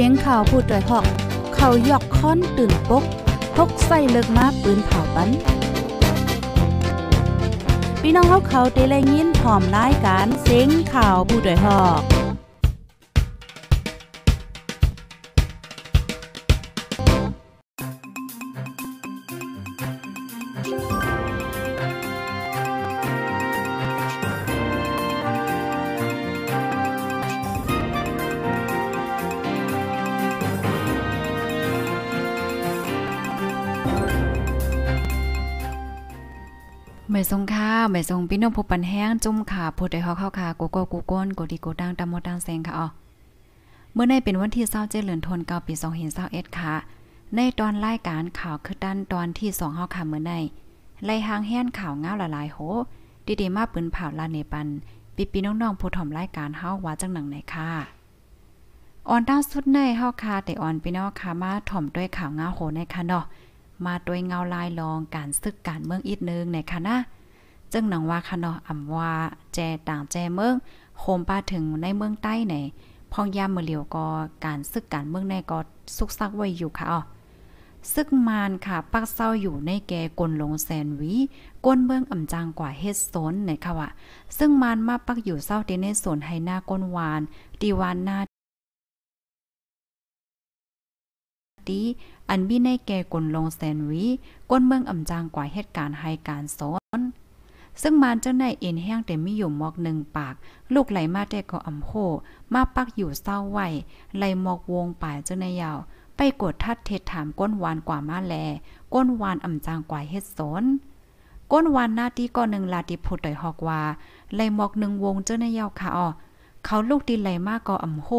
สียงข่าวผู้ด้วยหอก เขายอกค้อนตื่นปกพกใส่เลือกมาปืนเผาปันพี่น้องเขาเขาเตะแรงยินหอมน้ายการเสียงข่าวผู้ด้วยหอกไม่ทรงค่ะไม่ทรงพี่น้องผู้ปันแห้งจุ่มขาผู้ใดเขาเข้าขาโกโก้กูก้นโกดีโกดังตามมดดังแซงค่ะอ๋อเมื่อในเป็นวันที่เศร้าเจือญทนเก่าปีสองหนเศร้เอ็ดค่ะ ในตอนรายการข่าวคือด้านตอนที่สองเฮาค่ะเมื่อในไล่หางแห้งข่าวเงาละลายโห ดีดีมาปืนเผาลาเนปันปีปีน้องๆผู้ถ่อมรายการเฮาว่าจังหนังไหนค่ะออนด้าสุดในเฮาค่ะแต่ออนพี่น้องค่ะมาถ่อมด้วยข่าวเงาโหในค่ะเนาะมาด้วยเงาลายลองการซึกการเมืองอีกนึงในค่ะนะ จึงหนังว่าคณะาอ่ำว่าแจต่างแจเมืองโคมป้าถึงในเมืองใต้ไหน พองยามมือเหลียวก็การซึกการเมืองในก็ซุกซักไว้อยู่ค่ะอ๋อซึกมานค่ะปักเศร้าอยู่ในแกกลลงแสนวีก้นเมืองอ่ำจางกว่าเฮ็ดโซนในค่ะวะซึ่งมานมาปักอยู่เศร้าเดในสวนไหหน้าก้นวานตีวานหน้าตีอันมีในแก่กลลงแซนวีก้นเมืองอ่ำจางกว่าเหตุการณ์ให้การสอน ซึ่งมานเจ้าในเอ็นแห้งแต่มีอยู่มอกหนึ่งปาก ลูกไหลมาแต่ก็อ่ำโหมาปักอยู่เศร้าไหวไหลมอกวงป่าเจ้าในยาวไปกดทัดเทศถามก้นวานกว่ามาแล ก้นวานอ่ำจางกว่าเฮ็ดสนก้นวานหน้าที่ก็หนึ่งลาติพูดต่อยหอกว่า ไหลมอกหนึ่งวงเจ้าในยาวค่ะอ๋อเขาลูกดีไหลมากก็อ่าโห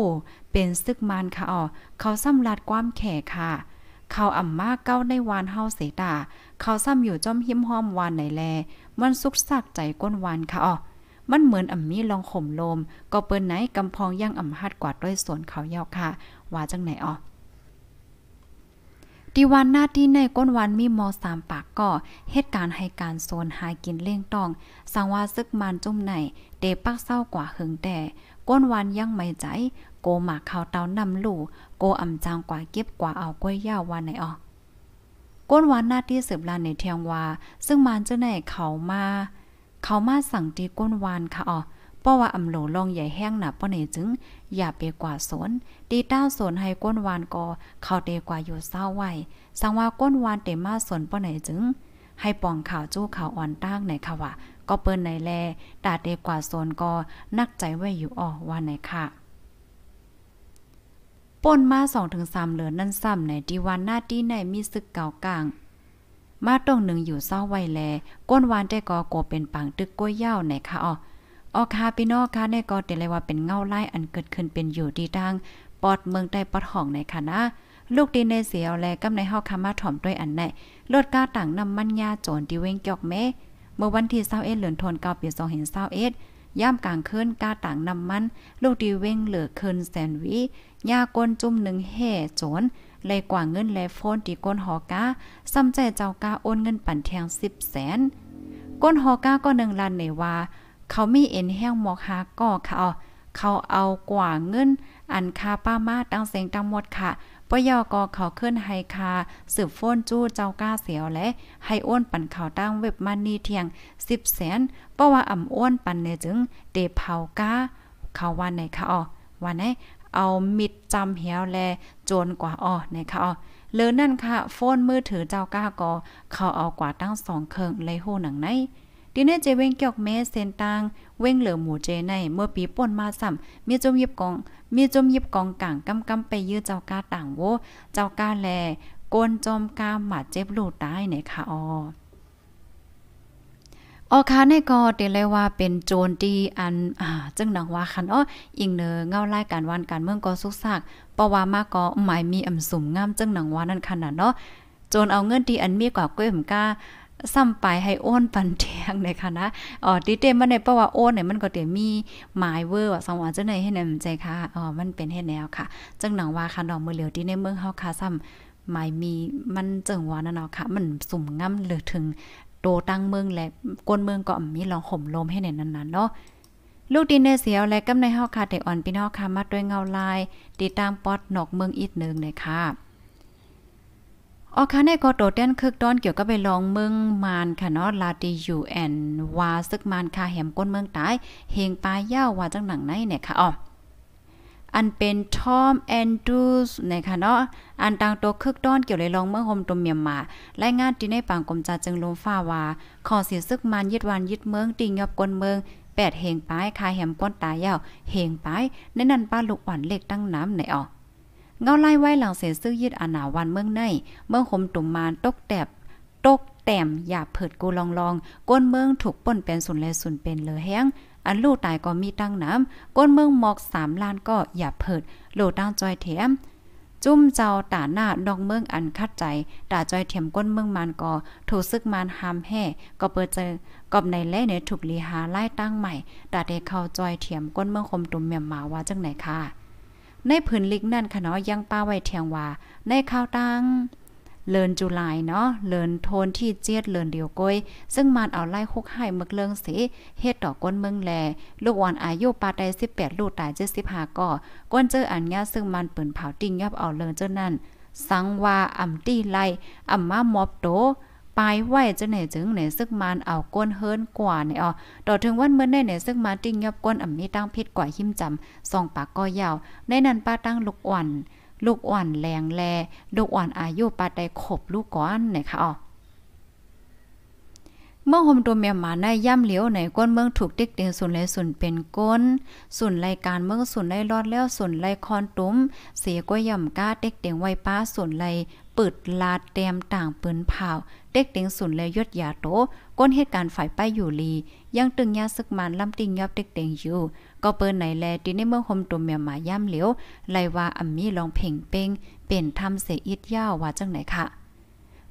เป็นซึกมานค่ะอ๋อเขาซ้ำลาดความแข่ค่ะ เขาอ่ำมากเก้าในวานเฮาเสดาเขาซ้ำอยู่จอมหิมห้อมวานไหนแล มันสุกสักใจก้นวานค่ะอ๋อมันเหมือนอ่ำมีลองข่มลม ก็เปิ้นไหนกำพองย่างอ่ำหัดกวาดด้วยส่วนเขายากค่ะว่าจังไหนอ๋อที่วันหน้าที่ในก้นวันมีมอสามปากก่อเหตุการณ์ให้การโซนหากินเลี่งต้อง สังว่าซึกมันจุ่มไหนเดปักเศร้ากว่าหึงแต่ก้นวันยังไม่ใจ โกหมากข่าวเตานำาลู่โกอำจางกว่าเก็บกว่าเอากล้วยย่าวันไหนออก้นวันหน้าที่สืบลานในเทียงวาซึ่งมันจะไหนเขามา เขามาสั่งตีก้นวันค่ะอ๋อปาอว่าอำหลงลองใหญ่แห้งหนาป้อเนจึงอย่าเปกว่าสนตีต้าสนให้ก้นวานกอเข้าเตกว่าอยู่เศร้าไว้สังว่าก้นวานเตมาสนป้อเนจึง ให้ปองข่าวจู้ข่าวอ่อนตั้งในค่ะว่าก็เปิ้นในแลตาเตกว่าสนกอนักใจไว้อยู่ออว่าในค่ะป่นมา2-3เหลือนั่นซ้ำในดีวันหน้าที่ในมีศึกเก่ากลาง มาตรงหนึ่งอยู่เศร้าไว้แล ก้นวานได้กอโกเป็นปังตึกก้วยยาวไหนคะอ๋อออกคาพี่นอกค่ะในก็เตเลยว่าเป็นเงาไล่อันเกิดขึ้นเป็นอยู่ดีดังปอดเมืองใต้ปอดห้องในค่ะนะ ลูกดินในเสียวแลกำในเฮาคามาถ่อมด้วยอันไหนลดก้าต่างนำมัญญาโจรทีเว้งกอกเม่เมื่อวันที่21เหลือนธันวาคมปี2021ย่ามกลางคืนก้าต่างนำมันลูกดีเว้งเหลือคืนแซนวิยากวนจุ่มหนึ่งแห่โจรเลยกว่าเงินแลโฟนที่ก้นหอกาซ้ำใจเจ้ากาโอนเงินปั่นแทง10แสนก้นหอกาก็หนึ่งล้านในว่าเขามีเอ็นแห้งหมอกหาก่อค่ะเขา เขาเอากว่าเงิน อันคาป้ามาตั้งเสียงตั้งหมดค่ะปยอกอเขาขึ้นไฮคาสืบฟ้นจู้เจ้าก้าเสียวและไฮอ้วนปั่นเขาตั้งเว็บมันนี่เทียงสิบแสนเพราะว่าอ่ำอ้วนปั่นเนี่ยจึงเดเผาก้าเขาวันไหนค่ะอ๋อวันไหนเอามิดจำเหียวแลโจนกว่าอ๋อไหนคะอ๋อเลยนั่นค่ะ โฟนมือถือเจ้าก้าก็เขาเอากว่าตั้งสองเครื่องเลยโหหนังไหนที่เนเจเวงเกี่ยวเมเซนตังเว้งเหลือหมูเจในเมื่อปีป่นมาซ้ำมีจมยิบกอง มีจมยิบกองกลางกำกำไปยื้อเจ้ากาต่างโวเจ้ากาแลโกนจอมกาหมาเจ็บลูตายเน่ค่ะออออคาในกอเตเลยว่าเป็นโจรดีอันอ่าจึงหนังว่าคันอ้ออิงเนอเงาไล่การวันการเมืองกอสุกสักปะวามากอหมายมีอำสุ่มงามจึงหนังว่านั่นขนาดเนาะ โจรเอาเงินดีอันมีกว่าก้วยหมกาซ้าไปให้โอนปันเทียงเลยค่ะนะ อ๋อดิเตมมันในเพราะว่าโอนเนี่ยมันก็เตมีหมายเวอร์ว่าสองวันจะไหนให้แน่ใจค่ะ อ๋อ มันเป็นให้แนวค่ะ จังหนังว่าค่ะดอกมือเหลียวที่ในเมืองเฮาค่ะซ้าหมายมีมันจังหวะนั่นเนาะค่ะ มันสุ่มง่ำเหลือถึงโตตั้งเมืองและ กวนเมืองก็มีลองห่มลมให้ในนั้นๆเนาะ ลูกดินเนเสียวและกำในเฮาค่ะแต่อ่อนพี่น้องค่ะมาด้วยเงาลาย ติดตามป๊อดนอกเมืองอีกนึงเลยค่ะออกค่ะในก็โดดเด่นคึกด้อน เกี่ยวกับไปลองเมืองมานค่ะเนาะ ลาติยูแอนวาซึกมานค่ะแหมก้นเมืองตายเฮงปลายาวว่าจังหนังไหนเนี่ยค่ะอ๋ออันเป็นทอมแอนดูสนะคะเนาะ อันต่างตัวคึกด้อนเกี่ยวเลยลองเมืองโฮมตมเมียมมารายงานที่ในปางกรมจาจึงลมฟ้าวาขอเสียซึกมันยึดวันยึดเมืองติงยอบก้นเมืองแปดเฮงปลายคาแหมก้นตายาวเฮงปลายในนั้นป้าลูกอ่อนเล็กตั้งน้ำในออกเงาไล่ไว้หลังเสซื้อยืดอานาวันเมืองในเมืองคมตุ่มมานตกแตบตกแต้มอย่าเผิดกูลองลองก้นเมืองถูกป่นเป็นศูนย์และศูนย์เป็นเลยแห้งอันลูกตายก็มีตั้งน้ำ ก้นเมืองหมอกสามล้านก็อย่าเผิดโลตั้งจอยแถม จุ้มเจ้าตาหน้าดองเมืองอันคัดใจตาจอยเถียมก้นเมืองมันก่อถูกซึกมันหามแห่ก็เปิดเจอกบในแล่เนื้อถูกลีหาไล่ตั้งใหม่ตาเดเข้าจอยเถียมก้นเมืองคมตุ่มเมียมมาว่าจังไหนค่ะในผืนลิกนั่นค่ะเนาะยังป้าไว้เทียงว่าในข้าวตังเลินจุลายเนาะเลินโทนที่เจียดเลินเดียวก้อยซึ่งมันเอาไล่คุกให้มึกเลิงสีเฮ็ดต่อก้นเมืองแลลูกวันอายุปาได18 ลูกตายเจ็ดสิบห้าก่อก้นเจออันเงี้ยซึ่งมันปืนเผาติ่งยับเอาเลินเจ้านั่นสังวาอ่ำตี้ไล่อ่ำมามอบโตปไหวจะไหนจึง ไหนซึกมันเอาก้นเฮิรนกว่าเนี่อ๋อต่อถึงวันเมื่อไหนไหนซึกมาติ้งยับก้นอ่ำมีตั้งพิษกว่าหิมจำสองปากก็ยาว ในนั้นป้าตั้งลูกอ่อนลูกอ่อนแรงแล ลูกอ่อนอายุป้าได้ขบลูกก้อนไหนคะอ๋อเมื่อหมตัวเมียหมาได้ย่ำเหลียวในก้นเมืองถูกติ๊กเตียงส่วนไลส่วนเป็นก้นส่วนรายการเมืองส่วนไลรอดแล้วส่วนไลคอนตุ้ม เสียก้อยย่ำก้าติ๊กเตียงไว้ป้าส่วนไลปิดลาดแตมต่างปืนเผาเด็กเต็งสุนและยดยาโตก้นเหตุการณ์ฝ่ายป้ายอยู่ลี ยังตึงยาสึกมันลำติงยอบเด็กเต็งอยู่ ก็เปิ้นไหนแลตีในเมืองโฮมตัวเมียหมาย่ำเหลียวไลว่าอัมมี่ลองเพ่งเป้งเป็นทำเสียอิดย่าวว่าจังไหนคะ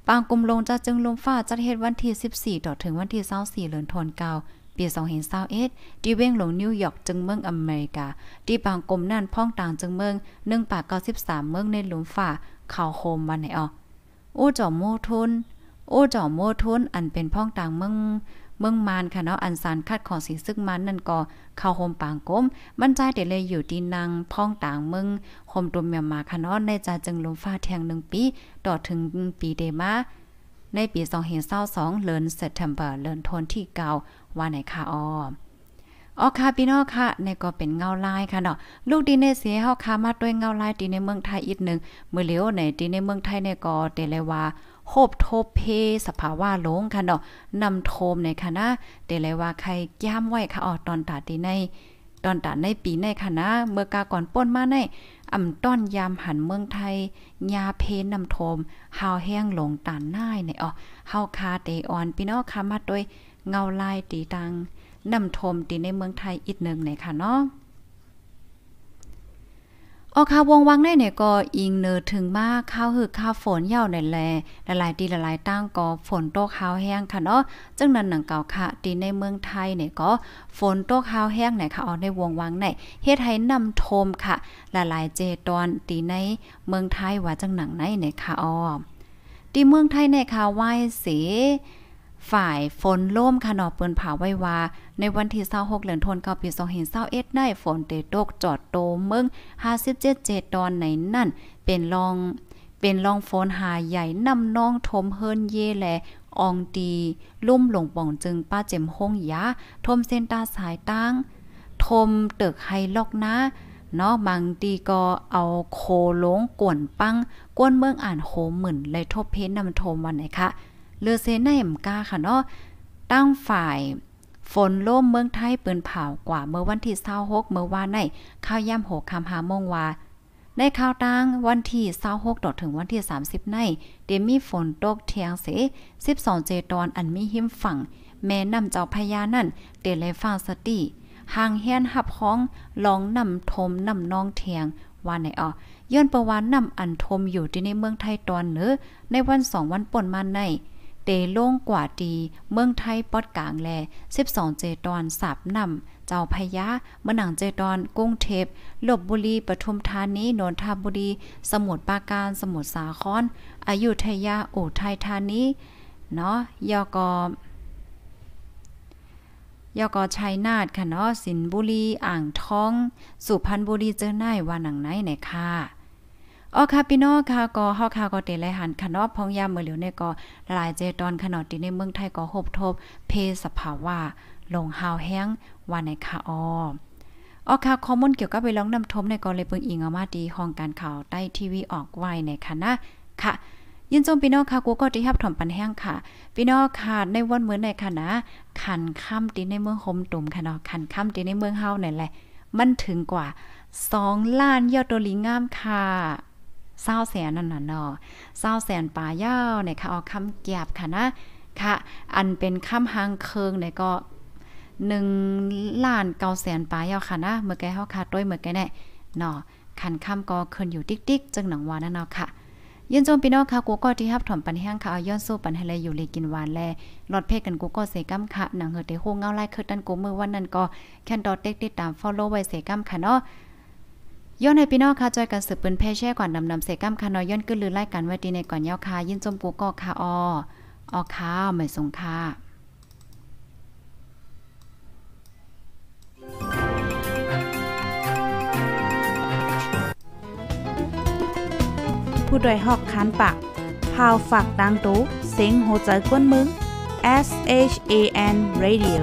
ปางกลุ่มลงจะจึงลมฟ้า จัดเหตุวันที่ 14 ต่อถึงวันที่24เดือนธันวาคมปี2021ที่เว้งลงนิวยอร์กจึงเมืองอเมริกาที่บางกลมนั่นพ้องต่างจึงเมือง1ปาก93เมืองในหลุมฝ่าเข่าโคมวันไหนอ้ออู้จ่อโมทุนอู้จ่อโมทุนอันเป็นพ่องต่างเมืองเมืองมานค่ะเนาะอันสารคัดของสีซึ่งมันนั่นก็เข่าโฮมปางก้มมันใจเดเลยอยู่ดีนางพ่องต่างเมืองโฮมตุมเมียมาค่ะเนาะในจาจึงลมฟ้าแทงหนึ่งปี ต่อถึงปีเดมา ในปี2 5 2 2เลินเซปเทมเบอร์เลินทนที่เก่าว่าไหนค่ะออออค่ะพี่น้องค่ะ ในก็เป็นเงาลาย ค่ะเนาะ ลูก ดีในเสียเฮาค่ะมาด้วยเงาลายดีในเมืองไทยอีก นึง เมื่อเลียวในดีในเมืองไทยในก็เตเลยว่าโคบทบเพสภาวะลง ค่ะเนาะนำโทมในคณะเตเลยว่าใครย่ำาไว้ ค่ะอ๋อตอนตาดีใน ตอนตาในปีในคณะเมื่อกาก่อนป้นมาในอ่ำต้อนยามหันเมืองไทยยาเพนนำโทมหาวแห้งลงตานนายในอ๋อเฮาคาเตออนพี่น้องค่ะมาด้วยเงาลายตีตังนำทมตีในเมืองไทยอีกหนึ่งในยค่ะเนาะ ออก่าวงวังได้เนี่ยก็อิงเนอถึงมากข้าวหือข้าวฝนเยาวในแลหลายๆตีหลายๆตั้งก็ฝนตกข้าวแห้งค่ะเนาะ จังนั้นหนังเก่าค่ะตีในเมืองไทยเนี่ยก็ฝนตกข้าวแห้งไหนค่ะออกในวงวังไหนเฮ็ดให้นำโทมค่ะหลายๆเจตอนตีในเมืองไทยว่าจังหนังไหนเนี่ยค่ะออตีเมืองไทยเนี่ยค่ะไหว้เสฝ่ายฝนล่มขนอเปืนผาไว้ วา ในวันที่26เดือนธันวาคมปี2521ได้ฝนเตตกจอดโตเมือง57เจตอนไหนนั่น เป็นลองเป็นลองฝนหาใหญ่นำน้องทมเฮินเยแล อองดีลุ่ม หลงป่องจึงป้าเจ็มห้องยาทมเส้นตา สายตั้ง ทมเตึกไฮลอกนะเนาะบางตีก็เอาโคลงกวนปังกวนเมืองอ่านโหมหมื่นเลยทบเพนนำโทมวันไหนคะเลือเซในมกาค่ะเนาะ ตั้งฝ่าย ฝนล่มเมืองไทยปืนเผากว่า เมื่อวันที่26เมื่อวานในข้าวย่ำโหกคำหามงว่าในข่าวตั้งวันที่26ต่อถึงวันที่30ใน เดมีฝนตกเทียงเส12เจ ตอน อันมีหิมฝั่งแม่น้ำเจ้าพญานั่นเตเลฟังสติห่างเฮียนหับของ ลองนำทมนำน้องเทียงว่าในออย้อนประวานนำอันทมอยู่ที่ในเมืองไทยตอนเนื้อในวันสองวันป่นมาในเตโล่งกว่าดีเมืองไทยปอดกลางแล12เจดอนสับนำเจ้าพยาเมืองหนังเจดอนกุ้งเทพลบบุรีปทุมธานีนนทบุรีสมุทรปราการสมุทรสาครอายุทยาอุทัยธานีเนาะยอกอยกอชัยนาทค่ะเนาะสินบุรีอ่างทอง สุพรรณบุรีเจอหน้ายวันหนังไหนไหนค่ะอ๋อค่ะพี่น้องค่ะก็เฮาค่ะก็เตหลหันคนอบพองยามมื่อเหลียวเนี่ยก็หลายเจตอนขนอดที่ในเมืองไทยก็หบทบ เพสภาวะลงหาวแห้งวันในค่ะอ๋อออค่ะข้อมูลเกี่ยวกับไปร้องนำทมในก็เลยเปิงอิงเอามาดีห้องการข่าวใต้ทีวีออกไว้ในค่ะนะค่ะ ยินจมพี่น้องค่ะกูก็ที่ฮับถมปันแห้งค่ะพี่น้องค่ะในวันเมื่อในค่ะนะขันค่ำตีในเมืองโฮมตุ่มค่ะเนาะขันค่ำตีในเมืองเฮานั่นแหละ มันถึงกว่า2ล้านยอดดอลิงงามค่ะเศร้าแสนนั่นน่ะเนาะเศร้าแสนปายาวเนี่ยค่ะเอาคำเกียบค่ะนะค่ะ อันเป็นคำหางเคิงเนี่ยก็หนึ่งล้านเก้าแสนปายาาค่ะนะเมื่อไกเฮาค่ะด้วยเมื่อไกเนี่ยเนาะขันคำก็ขึ้นอยู่ติ๊กติ๊กจึงหนังวานั่นเนาะค่ะยินโจมพี่น้องค่ะกูก็ที่ฮับถอมปันแห้งค่ะเอาย้อนสู้ปันให้เลยอยู่เลยกินหวานแลหลอดเพกกันกูก็เสกัมค่ะหนังเฮอเตโฮงเงาไล่คือตันกูมือวันนั้นก็แค่นดอเต็กติดตามฟอลโล่ไว้เสกัมค่ะเนาะย้อนในพี่น้องค่ะจอยกันสืบปืนแพ่แช่ก่อนนำนำเสก้ามคานอย้อนกึนลือไล่กันไว้ดีในก่อนยาวคายิ้นจมกูก็คาอออคาหม่สงคาผู้ดยหอกคันปากพาวฝากดังตุ้เสียงโหใจกวนมึง S H A N Radio